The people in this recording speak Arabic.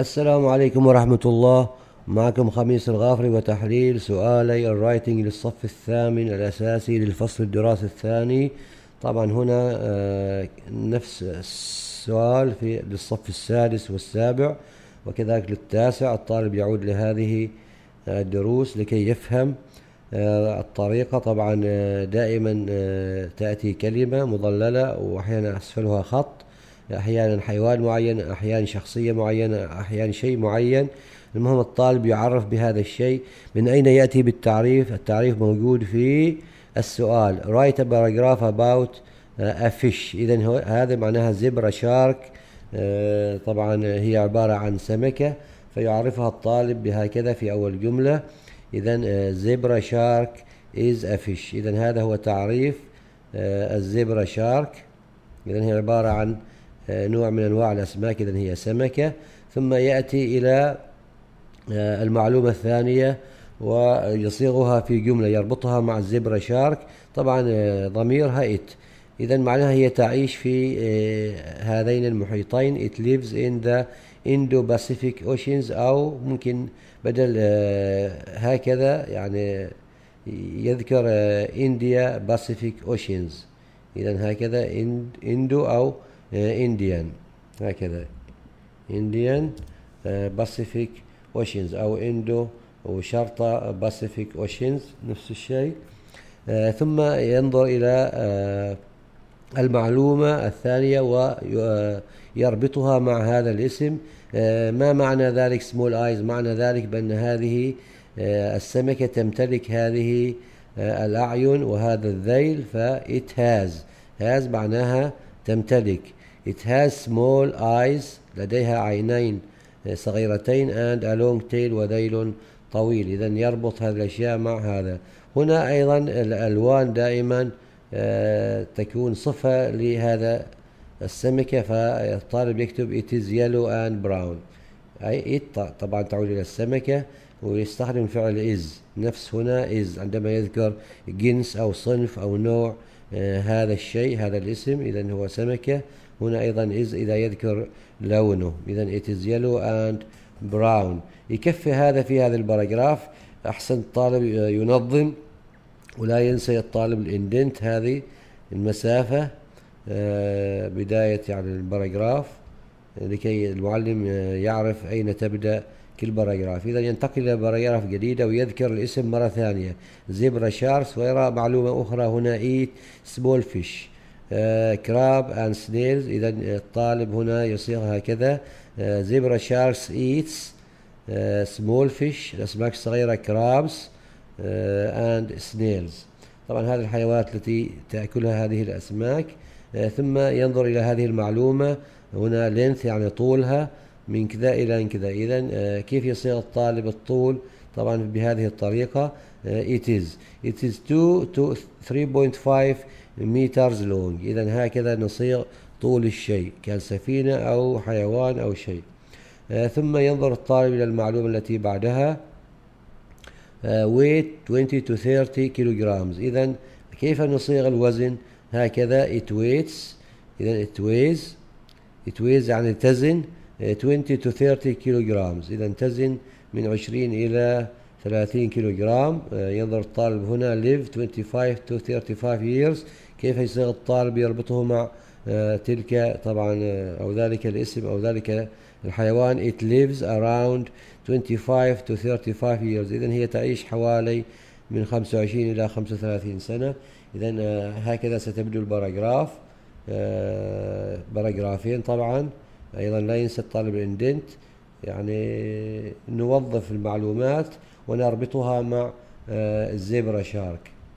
السلام عليكم ورحمة الله معكم خميس الغافري وتحليل سؤالي الرايتنج للصف الثامن الأساسي للفصل الدراسي الثاني طبعا هنا آه، نفس السؤال في للصف السادس والسابع وكذلك للتاسع الطالب يعود لهذه آه، الدروس لكي يفهم آه، الطريقة طبعا دائما تأتي كلمة مضللة وأحيانا أسفلها خط أحيانا حيوان معين أحيانا شخصية معينة أحيانا شيء معين المهم الطالب يعرف بهذا الشيء من أين يأتي بالتعريف التعريف موجود في السؤال رايت a اباوت افيش a fish إذا هذا معناها زبرا شارك آه، طبعا هي عبارة عن سمكة فيعرفها الطالب بهكذا في أول جملة إذا آه، زبرا شارك از افيش إذا هذا هو تعريف آه، الزبرا شارك إذا هي عبارة عن آه، نوع من أنواع الأسماك إذا هي سمكة ثم يأتي إلى آه، المعلومة الثانية ويصيغها في جملة يربطها مع الزبرة شارك طبعا آه، ضميرها إت إذا معناها هي تعيش في هذين المحيطين ات ليفز ان ذا اندو باسيفيك اوشنز أو ممكن بدل هكذا يعني يذكر إنديا باسيفيك اوشنز إذا هكذا إندو أو انديان آه، هكذا انديان باسيفيك اوشنز او اندو وشرطة باسيفيك اوشنز نفس الشيء آه، ثم ينظر الى آه، المعلومة الثانية ويربطها مع هذا الاسم ما معنى ذلك سمول ايز معنى ذلك بأن هذه السمكة تمتلك هذه الأعين وهذا الذيل فإت هاز هاز معناها تمتلك It has small eyes لديها عينين صغيرتين and a long tail وذيل طويل إذا يربط هذه الأشياء مع هذا هنا أيضا الألوان دائما آه، تكون صفة لهذا السمكة فالطالب يكتب it is yellow and brown أي it طبعا تعود إلى السمكة ويستخدم فعل is نفس هنا is عندما يذكر جنس أو صنف أو نوع آه، هذا الشيء هذا الاسم إذا هو سمكة هنا أيضا is إذا يذكر لونه إذا it is yellow and brown يكفي هذا في هذا الباراجراف أحسن الطالب ينظم ولا ينسى الطالب الاندنت هذه المسافة آه، بداية يعني الباراجراف لكي المعلم آه، يعرف أين تبدأ كل باراجراف إذا ينتقل إلى باراجراف جديدة ويذكر الاسم مرة ثانية زبرا شارس ويرى معلومة أخرى هنا إيت سبول فيش آه، كراب اند سنيلز اذا الطالب هنا يصيغ هكذا زيبرا شاركس ايتس سمول فيش الاسماك الصغيره كرابس اند سنيلز طبعا هذه الحيوانات التي تاكلها هذه الاسماك آه، ثم ينظر الى هذه المعلومه هنا لينث يعني طولها من كذا الى كذا اذا آه، كيف يصيغ الطالب الطول طبعا بهذه الطريقه it is it is 2 to 3.5 مترز لونج إذا هكذا نصيغ طول الشيء كان سفينة أو حيوان أو شيء آه، ثم ينظر الطالب إلى المعلومة التي بعدها ويت آه، 20 to 30 kilograms إذا كيف نصيغ الوزن هكذا it weighs إذا it weighs it weighs يعني تزن 20 آه، to 30 kilograms إذا تزن من 20 إلى 30 كيلوغرام ينظر الطالب هنا live 25 to 35 years كيف يصيغ الطالب يربطه مع آه، تلك طبعا آه، أو ذلك الاسم أو ذلك الحيوان it lives around 25 to 35 years إذا هي تعيش حوالي من 25 إلى 35 سنة إذا آه، هكذا ستبدو الباراجراف باراجرافين طبعا أيضا لا ينسى الطالب الاندنت يعني نوظف المعلومات ونربطها مع الزيبرا شارك